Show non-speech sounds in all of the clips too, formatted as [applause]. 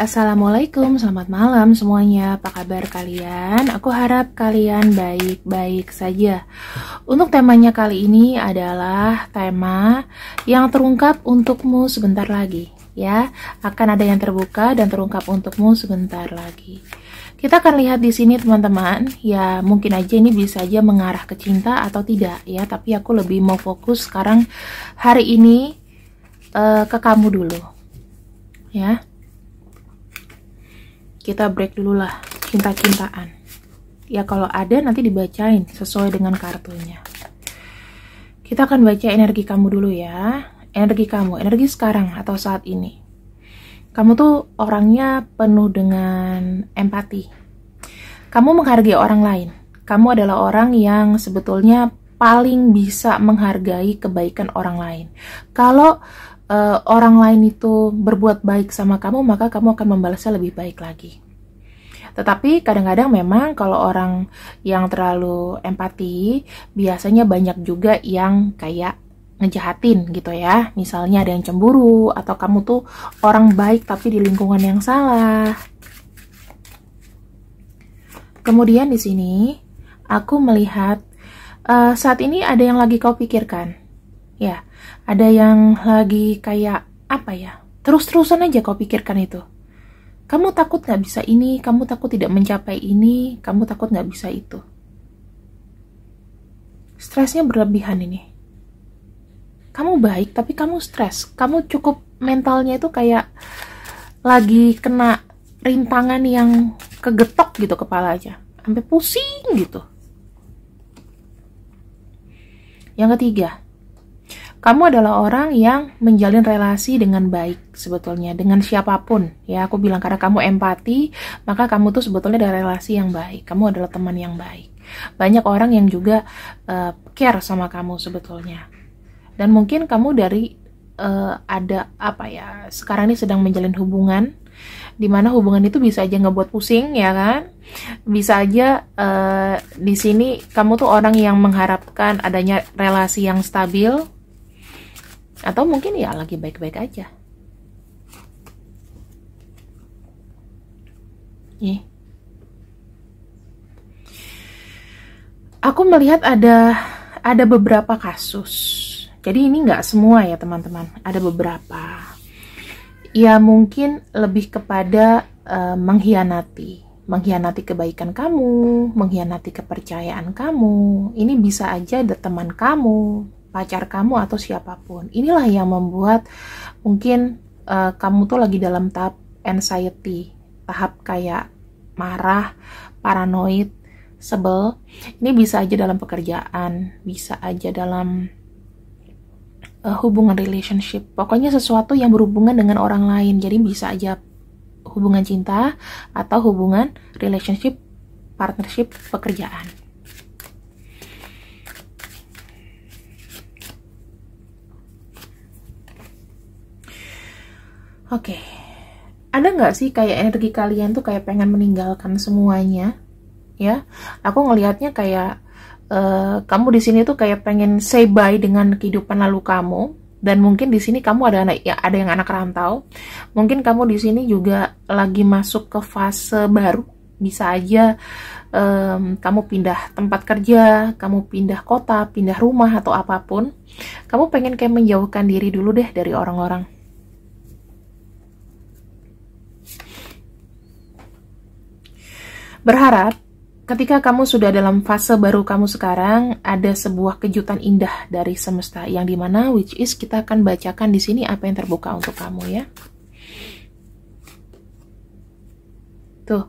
assalamualaikum, selamat malam semuanya. Apa kabar kalian? Aku harap kalian baik-baik saja. Untuk temanya kali ini adalah tema yang terungkap untukmu sebentar lagi. Ya, akan ada yang terbuka dan terungkap untukmu sebentar lagi. Kita akan lihat di sini teman-teman, ya mungkin aja ini bisa aja mengarah ke cinta atau tidak ya, tapi aku lebih mau fokus sekarang hari ini uh, ke kamu dulu. Ya kita break dulu lah cinta-cintaan ya kalau ada nanti dibacain sesuai dengan kartunya kita akan baca energi kamu dulu ya energi kamu energi sekarang atau saat ini kamu tuh orangnya penuh dengan empati kamu menghargai orang lain kamu adalah orang yang sebetulnya paling bisa menghargai kebaikan orang lain kalau uh, orang lain itu berbuat baik sama kamu, maka kamu akan membalasnya lebih baik lagi. Tetapi kadang-kadang memang kalau orang yang terlalu empati, biasanya banyak juga yang kayak ngejahatin gitu ya. Misalnya ada yang cemburu atau kamu tuh orang baik tapi di lingkungan yang salah. Kemudian di sini aku melihat uh, saat ini ada yang lagi kau pikirkan. Ya, ada yang lagi kayak apa ya terus-terusan aja kau pikirkan itu kamu takut nggak bisa ini kamu takut tidak mencapai ini kamu takut nggak bisa itu stresnya berlebihan ini kamu baik tapi kamu stres kamu cukup mentalnya itu kayak lagi kena rintangan yang kegetok gitu kepala aja sampai pusing gitu yang ketiga kamu adalah orang yang menjalin relasi dengan baik sebetulnya dengan siapapun ya aku bilang karena kamu empati maka kamu tuh sebetulnya ada relasi yang baik kamu adalah teman yang baik banyak orang yang juga uh, care sama kamu sebetulnya dan mungkin kamu dari uh, ada apa ya sekarang ini sedang menjalin hubungan dimana hubungan itu bisa aja ngebuat pusing ya kan bisa aja uh, di sini kamu tuh orang yang mengharapkan adanya relasi yang stabil atau mungkin ya lagi baik-baik aja nih aku melihat ada ada beberapa kasus jadi ini nggak semua ya teman-teman ada beberapa ya mungkin lebih kepada uh, mengkhianati mengkhianati kebaikan kamu mengkhianati kepercayaan kamu ini bisa aja ada teman kamu pacar kamu atau siapapun. Inilah yang membuat mungkin uh, kamu tuh lagi dalam tahap anxiety, tahap kayak marah, paranoid, sebel. Ini bisa aja dalam pekerjaan, bisa aja dalam uh, hubungan relationship. Pokoknya sesuatu yang berhubungan dengan orang lain. Jadi bisa aja hubungan cinta atau hubungan relationship, partnership, pekerjaan. Oke, okay. ada nggak sih kayak energi kalian tuh kayak pengen meninggalkan semuanya? Ya, aku ngelihatnya kayak uh, kamu di sini tuh kayak pengen say bye dengan kehidupan lalu kamu, dan mungkin di sini kamu ada anak ya ada yang anak rantau mungkin kamu di sini juga lagi masuk ke fase baru bisa aja um, kamu pindah tempat kerja kamu pindah kota pindah rumah atau apapun kamu pengen kayak menjauhkan diri dulu deh dari orang-orang Berharap ketika kamu sudah dalam fase baru kamu sekarang, ada sebuah kejutan indah dari semesta yang dimana which is kita akan bacakan di sini apa yang terbuka untuk kamu ya. Tuh.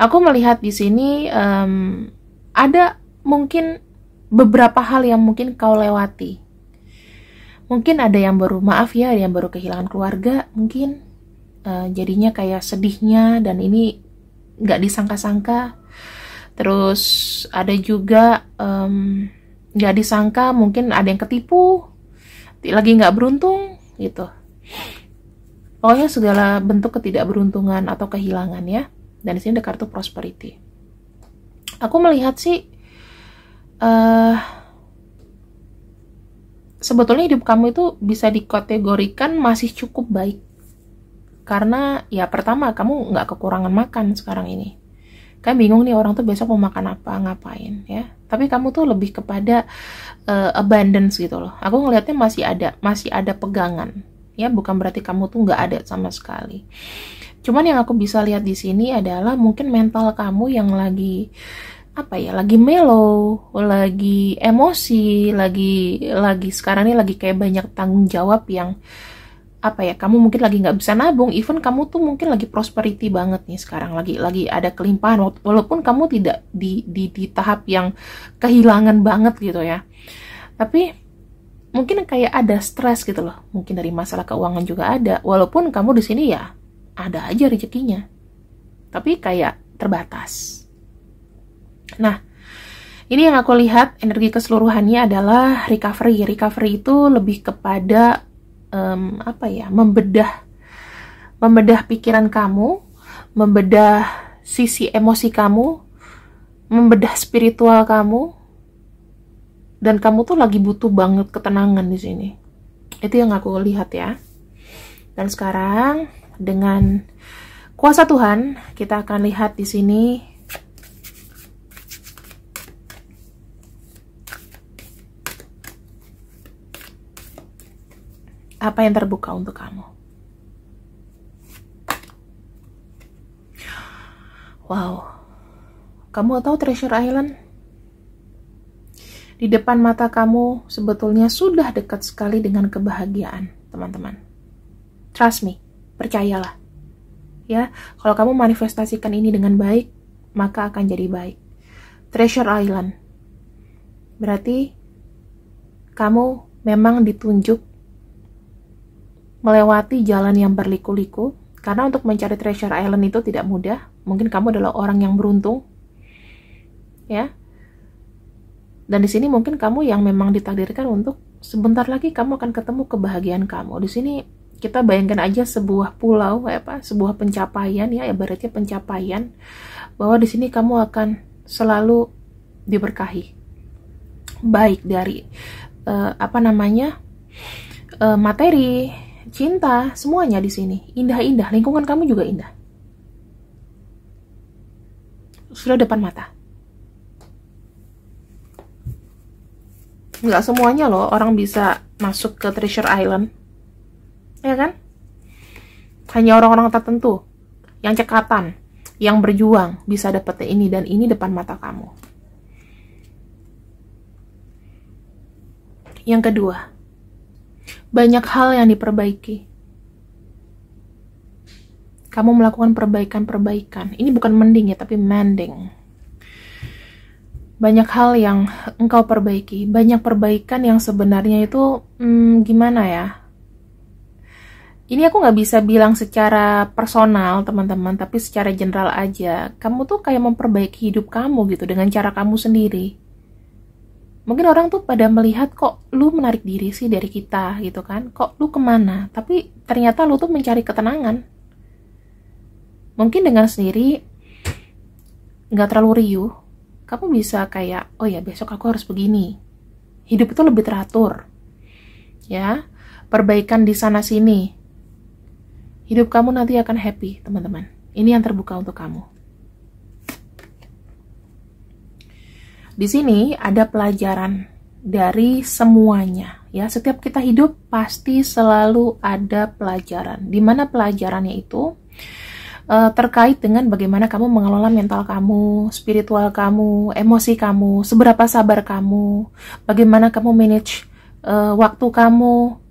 Aku melihat di sini um, ada mungkin beberapa hal yang mungkin kau lewati. Mungkin ada yang baru maaf ya, ada yang baru kehilangan keluarga, mungkin uh, jadinya kayak sedihnya dan ini nggak disangka-sangka terus ada juga nggak um, disangka mungkin ada yang ketipu lagi nggak beruntung gitu pokoknya segala bentuk ketidakberuntungan atau kehilangan ya dan di sini ada kartu prosperity aku melihat sih uh, sebetulnya hidup kamu itu bisa dikategorikan masih cukup baik karena ya pertama kamu nggak kekurangan makan sekarang ini. Kan bingung nih orang tuh besok mau makan apa, ngapain ya. Tapi kamu tuh lebih kepada uh, abundance gitu loh. Aku ngelihatnya masih ada, masih ada pegangan. Ya bukan berarti kamu tuh nggak ada sama sekali. Cuman yang aku bisa lihat di sini adalah mungkin mental kamu yang lagi apa ya lagi mellow, lagi emosi, lagi lagi sekarang ini lagi kayak banyak tanggung jawab yang apa ya kamu mungkin lagi nggak bisa nabung even kamu tuh mungkin lagi prosperity banget nih sekarang lagi lagi ada kelimpahan walaupun kamu tidak di di di tahap yang kehilangan banget gitu ya tapi mungkin kayak ada stres gitu loh mungkin dari masalah keuangan juga ada walaupun kamu di sini ya ada aja rezekinya tapi kayak terbatas nah ini yang aku lihat energi keseluruhannya adalah recovery recovery itu lebih kepada um, apa ya membedah membedah pikiran kamu membedah sisi emosi kamu membedah spiritual kamu dan kamu tuh lagi butuh banget ketenangan di sini itu yang aku lihat ya dan sekarang dengan kuasa Tuhan kita akan lihat di sini apa yang terbuka untuk kamu. Wow. Kamu tahu Treasure Island? Di depan mata kamu sebetulnya sudah dekat sekali dengan kebahagiaan, teman-teman. Trust me, percayalah. Ya, kalau kamu manifestasikan ini dengan baik, maka akan jadi baik. Treasure Island. Berarti kamu memang ditunjuk melewati jalan yang berliku-liku, karena untuk mencari Treasure Island itu tidak mudah. Mungkin kamu adalah orang yang beruntung, ya. Dan di sini mungkin kamu yang memang ditakdirkan untuk sebentar lagi kamu akan ketemu kebahagiaan kamu. Di sini kita bayangkan aja sebuah pulau, apa, ya sebuah pencapaian ya, berarti pencapaian bahwa di sini kamu akan selalu diberkahi. Baik dari uh, apa namanya? uh, materi cinta, semuanya di sini. Indah-indah, lingkungan kamu juga indah. Sudah depan mata. Nggak semuanya loh orang bisa masuk ke Treasure Island. Ya kan? Hanya orang-orang tertentu yang cekatan, yang berjuang bisa dapetin ini dan ini depan mata kamu. Yang kedua, banyak hal yang diperbaiki. Kamu melakukan perbaikan-perbaikan. Ini bukan mending ya, tapi mending. Banyak hal yang engkau perbaiki, banyak perbaikan yang sebenarnya itu hmm, gimana ya? Ini aku nggak bisa bilang secara personal teman-teman, tapi secara general aja. Kamu tuh kayak memperbaiki hidup kamu gitu dengan cara kamu sendiri mungkin orang tuh pada melihat kok lu menarik diri sih dari kita gitu kan kok lu kemana tapi ternyata lu tuh mencari ketenangan mungkin dengan sendiri nggak terlalu riuh kamu bisa kayak oh ya besok aku harus begini hidup itu lebih teratur ya perbaikan di sana sini hidup kamu nanti akan happy teman-teman ini yang terbuka untuk kamu Di sini ada pelajaran dari semuanya ya. Setiap kita hidup pasti selalu ada pelajaran. Di mana pelajarannya itu uh, terkait dengan bagaimana kamu mengelola mental kamu, spiritual kamu, emosi kamu, seberapa sabar kamu, bagaimana kamu manage uh, waktu kamu,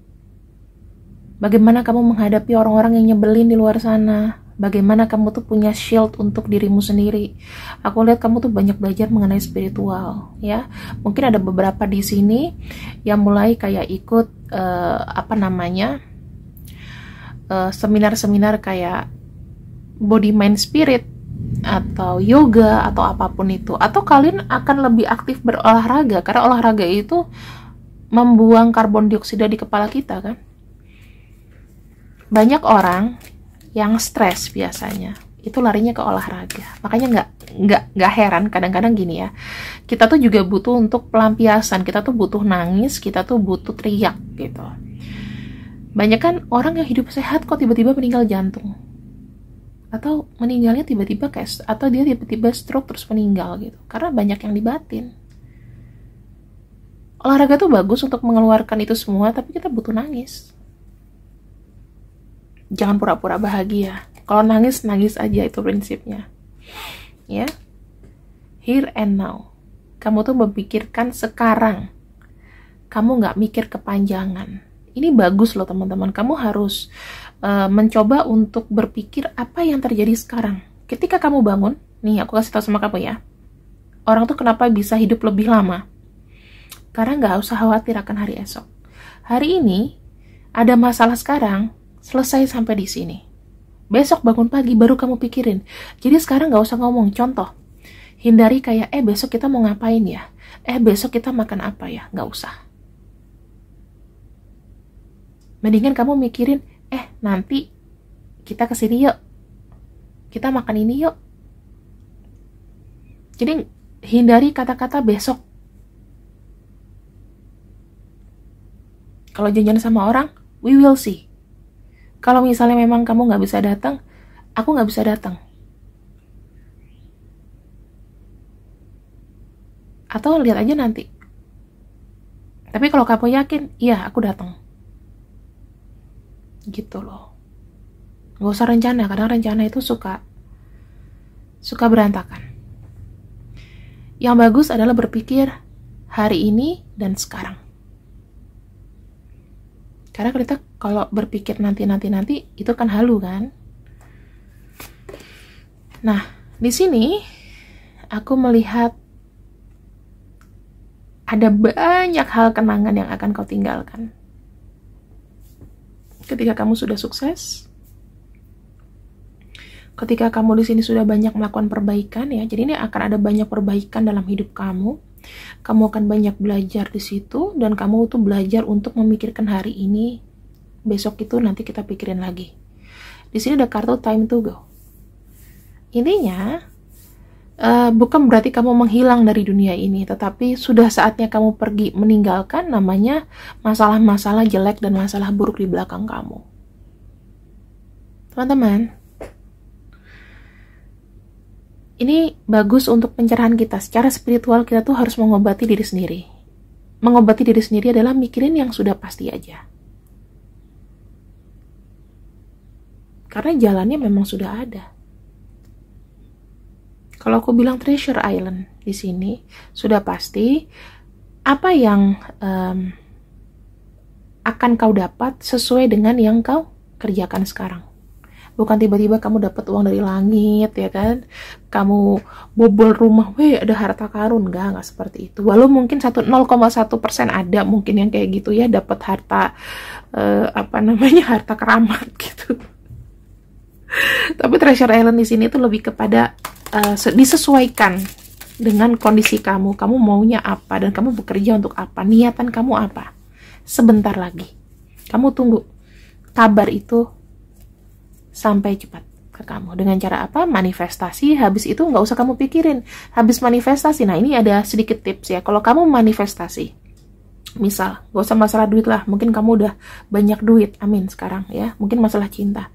bagaimana kamu menghadapi orang-orang yang nyebelin di luar sana, bagaimana kamu tuh punya shield untuk dirimu sendiri. Aku lihat kamu tuh banyak belajar mengenai spiritual, ya. Mungkin ada beberapa di sini yang mulai kayak ikut uh, apa namanya eh, seminar-seminar uh, kayak body mind spirit atau yoga atau apapun itu atau kalian akan lebih aktif berolahraga karena olahraga itu membuang karbon dioksida di kepala kita kan banyak orang yang stres biasanya itu larinya ke olahraga makanya nggak nggak nggak heran kadang-kadang gini ya kita tuh juga butuh untuk pelampiasan kita tuh butuh nangis kita tuh butuh teriak gitu banyak kan orang yang hidup sehat kok tiba-tiba meninggal jantung atau meninggalnya tiba-tiba kayak atau dia tiba-tiba stroke terus meninggal gitu karena banyak yang dibatin olahraga tuh bagus untuk mengeluarkan itu semua tapi kita butuh nangis jangan pura-pura bahagia kalau nangis nangis aja itu prinsipnya ya yeah? here and now kamu tuh memikirkan sekarang kamu nggak mikir kepanjangan ini bagus loh teman-teman kamu harus uh, mencoba untuk berpikir apa yang terjadi sekarang ketika kamu bangun nih aku kasih tahu sama kamu ya orang tuh kenapa bisa hidup lebih lama karena nggak usah khawatir akan hari esok hari ini ada masalah sekarang Selesai sampai di sini. Besok bangun pagi baru kamu pikirin. Jadi sekarang nggak usah ngomong. Contoh, hindari kayak, eh besok kita mau ngapain ya? Eh besok kita makan apa ya? Nggak usah. Mendingan kamu mikirin, eh nanti kita kesini yuk. Kita makan ini yuk. Jadi hindari kata-kata besok. Kalau janjian sama orang, we will see. Kalau misalnya memang kamu nggak bisa datang, aku nggak bisa datang. Atau lihat aja nanti. Tapi kalau kamu yakin, iya aku datang. Gitu loh. Gak usah rencana, kadang rencana itu suka suka berantakan. Yang bagus adalah berpikir hari ini dan sekarang. Karena kita kalau berpikir nanti nanti nanti itu kan halu kan nah di sini aku melihat ada banyak hal kenangan yang akan kau tinggalkan ketika kamu sudah sukses ketika kamu di sini sudah banyak melakukan perbaikan ya. Jadi ini akan ada banyak perbaikan dalam hidup kamu. Kamu akan banyak belajar di situ dan kamu tuh belajar untuk memikirkan hari ini besok itu nanti kita pikirin lagi. Di sini ada kartu time to go. Intinya, uh, bukan berarti kamu menghilang dari dunia ini, tetapi sudah saatnya kamu pergi meninggalkan namanya masalah-masalah jelek dan masalah buruk di belakang kamu. Teman-teman, ini bagus untuk pencerahan kita. Secara spiritual kita tuh harus mengobati diri sendiri. Mengobati diri sendiri adalah mikirin yang sudah pasti aja. karena jalannya memang sudah ada. Kalau aku bilang Treasure Island di sini, sudah pasti apa yang um, akan kau dapat sesuai dengan yang kau kerjakan sekarang. Bukan tiba-tiba kamu dapat uang dari langit, ya kan? Kamu bobol rumah, weh ada harta karun, nggak nggak seperti itu. Walau mungkin 0,1 persen ada mungkin yang kayak gitu ya, dapat harta uh, apa namanya harta keramat [laughs] gitu tapi treasure island di sini itu lebih kepada uh, disesuaikan dengan kondisi kamu kamu maunya apa dan kamu bekerja untuk apa niatan kamu apa sebentar lagi kamu tunggu kabar itu sampai cepat ke kamu dengan cara apa manifestasi habis itu nggak usah kamu pikirin habis manifestasi nah ini ada sedikit tips ya kalau kamu manifestasi misal gak usah masalah duit lah mungkin kamu udah banyak duit amin sekarang ya mungkin masalah cinta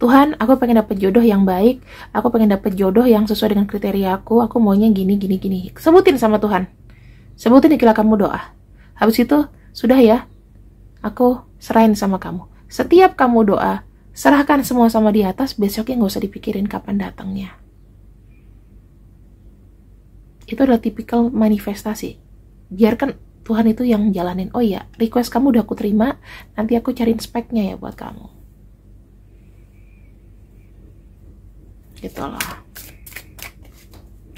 Tuhan, aku pengen dapet jodoh yang baik, aku pengen dapet jodoh yang sesuai dengan kriteria aku, aku maunya gini, gini, gini. Sebutin sama Tuhan. Sebutin ikilah kamu doa. Habis itu, sudah ya, aku serahin sama kamu. Setiap kamu doa, serahkan semua sama di atas, besoknya nggak usah dipikirin kapan datangnya. Itu adalah tipikal manifestasi. Biarkan Tuhan itu yang jalanin. Oh iya, request kamu udah aku terima, nanti aku cariin speknya ya buat kamu. gitu loh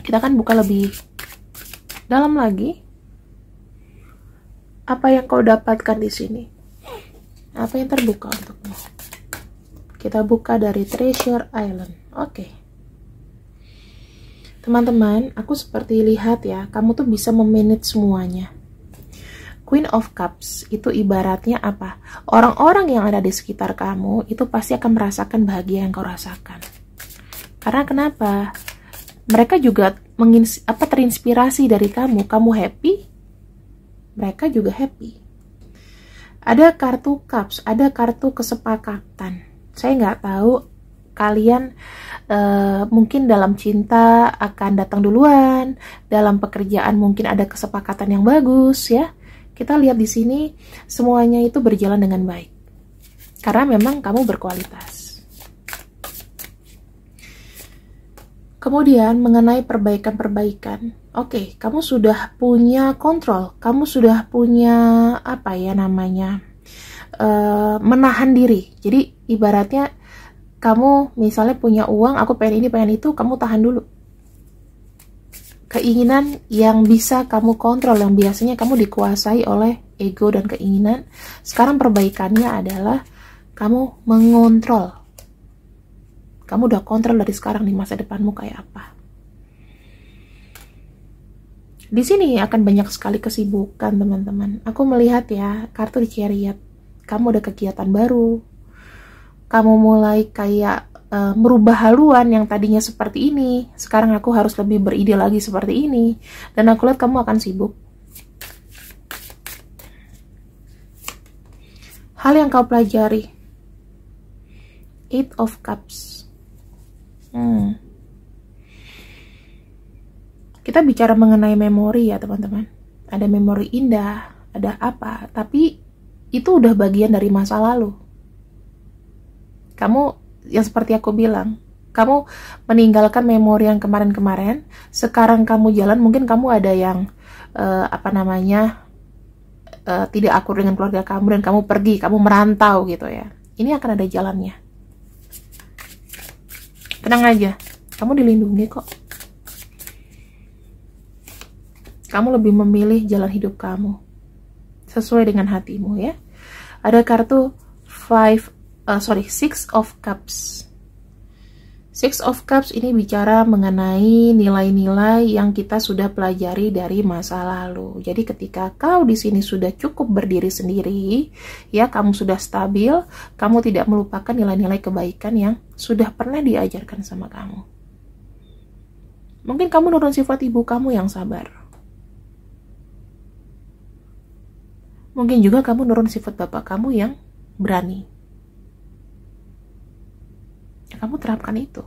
kita kan buka lebih dalam lagi apa yang kau dapatkan di sini apa yang terbuka untukmu kita buka dari treasure island oke okay. teman-teman aku seperti lihat ya kamu tuh bisa memanage semuanya Queen of Cups itu ibaratnya apa? Orang-orang yang ada di sekitar kamu itu pasti akan merasakan bahagia yang kau rasakan. Karena kenapa? Mereka juga mengins apa terinspirasi dari kamu. Kamu happy, mereka juga happy. Ada kartu cups, ada kartu kesepakatan. Saya nggak tahu kalian uh, mungkin dalam cinta akan datang duluan, dalam pekerjaan mungkin ada kesepakatan yang bagus ya. Kita lihat di sini semuanya itu berjalan dengan baik. Karena memang kamu berkualitas. Kemudian mengenai perbaikan-perbaikan. Oke, okay, kamu sudah punya kontrol, kamu sudah punya apa ya namanya? Uh, menahan diri. Jadi ibaratnya kamu misalnya punya uang, aku pengen ini, pengen itu, kamu tahan dulu. Keinginan yang bisa kamu kontrol, yang biasanya kamu dikuasai oleh ego dan keinginan, sekarang perbaikannya adalah kamu mengontrol kamu udah kontrol dari sekarang nih masa depanmu kayak apa. Di sini akan banyak sekali kesibukan, teman-teman. Aku melihat ya, kartu di chariot. Kamu ada kegiatan baru. Kamu mulai kayak uh, merubah haluan yang tadinya seperti ini. Sekarang aku harus lebih beride lagi seperti ini. Dan aku lihat kamu akan sibuk. Hal yang kau pelajari. Eight of Cups. Hmm. Kita bicara mengenai memori ya teman-teman. Ada memori indah, ada apa, tapi itu udah bagian dari masa lalu. Kamu yang seperti aku bilang, kamu meninggalkan memori yang kemarin-kemarin, sekarang kamu jalan mungkin kamu ada yang uh, apa namanya uh, tidak akur dengan keluarga kamu dan kamu pergi, kamu merantau gitu ya. Ini akan ada jalannya tenang aja kamu dilindungi kok kamu lebih memilih jalan hidup kamu sesuai dengan hatimu ya ada kartu five uh, sorry six of cups Six of Cups ini bicara mengenai nilai-nilai yang kita sudah pelajari dari masa lalu. Jadi ketika kau di sini sudah cukup berdiri sendiri, ya kamu sudah stabil, kamu tidak melupakan nilai-nilai kebaikan yang sudah pernah diajarkan sama kamu. Mungkin kamu nurun sifat ibu kamu yang sabar. Mungkin juga kamu nurun sifat bapak kamu yang berani kamu terapkan itu.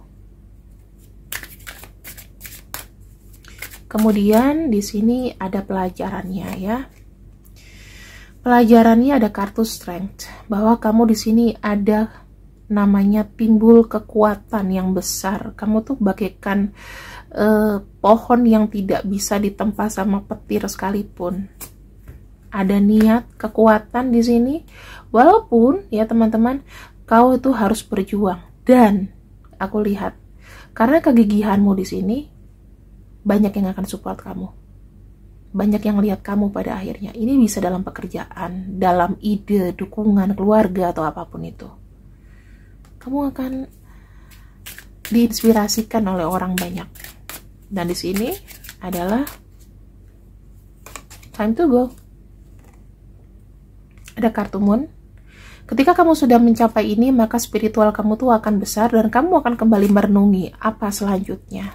Kemudian di sini ada pelajarannya ya. Pelajarannya ada kartu strength bahwa kamu di sini ada namanya timbul kekuatan yang besar. Kamu tuh bagaikan eh, pohon yang tidak bisa ditempa sama petir sekalipun. Ada niat, kekuatan di sini. Walaupun ya teman-teman, kau itu harus berjuang dan aku lihat karena kegigihanmu di sini banyak yang akan support kamu. Banyak yang lihat kamu pada akhirnya. Ini bisa dalam pekerjaan, dalam ide, dukungan keluarga atau apapun itu. Kamu akan diinspirasikan oleh orang banyak. Dan di sini adalah time to go. Ada kartu moon Ketika kamu sudah mencapai ini, maka spiritual kamu tuh akan besar dan kamu akan kembali merenungi apa selanjutnya.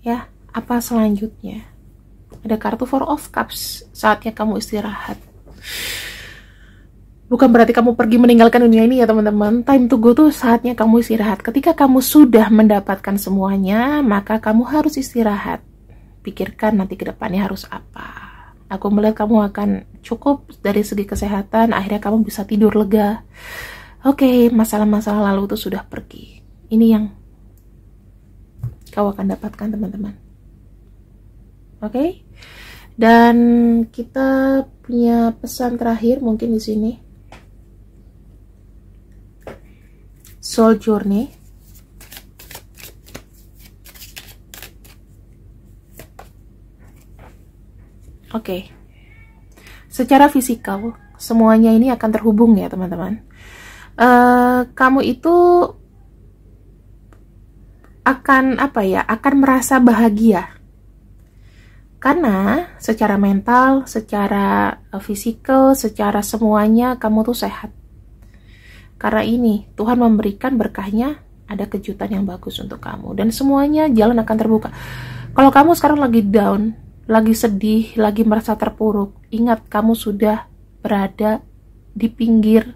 Ya, apa selanjutnya? Ada kartu Four of Cups, saatnya kamu istirahat. Bukan berarti kamu pergi meninggalkan dunia ini ya teman-teman. Time to go tuh saatnya kamu istirahat. Ketika kamu sudah mendapatkan semuanya, maka kamu harus istirahat. Pikirkan nanti ke depannya harus apa. Aku melihat kamu akan cukup dari segi kesehatan akhirnya kamu bisa tidur lega oke okay, masalah-masalah lalu itu sudah pergi ini yang kau akan dapatkan teman-teman oke okay? dan kita punya pesan terakhir mungkin di sini soul journey Oke. Okay secara fisikal semuanya ini akan terhubung ya teman-teman. Uh, kamu itu akan apa ya? Akan merasa bahagia karena secara mental, secara eh, fisikal, secara semuanya kamu tuh sehat. Karena ini Tuhan memberikan berkahnya ada kejutan yang bagus untuk kamu dan semuanya jalan akan terbuka. Kalau kamu sekarang lagi down, lagi sedih, lagi merasa terpuruk, ingat kamu sudah berada di pinggir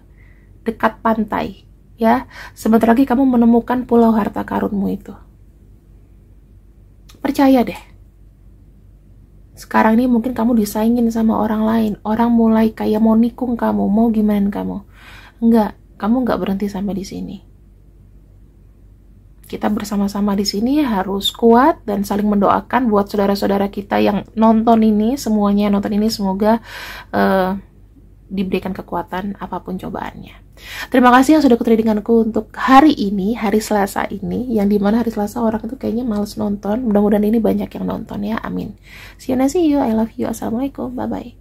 dekat pantai, ya. Sebentar lagi kamu menemukan pulau harta karunmu itu. Percaya deh. Sekarang ini mungkin kamu disaingin sama orang lain, orang mulai kayak mau nikung kamu, mau gimana kamu. Enggak, kamu enggak berhenti sampai di sini kita bersama-sama di sini harus kuat dan saling mendoakan buat saudara-saudara kita yang nonton ini, semuanya yang nonton ini semoga uh, diberikan kekuatan apapun cobaannya. Terima kasih yang sudah ikut readinganku untuk hari ini, hari Selasa ini, yang dimana hari Selasa orang itu kayaknya males nonton. Mudah-mudahan ini banyak yang nonton ya, amin. See you, see you, I love you, assalamualaikum, bye-bye.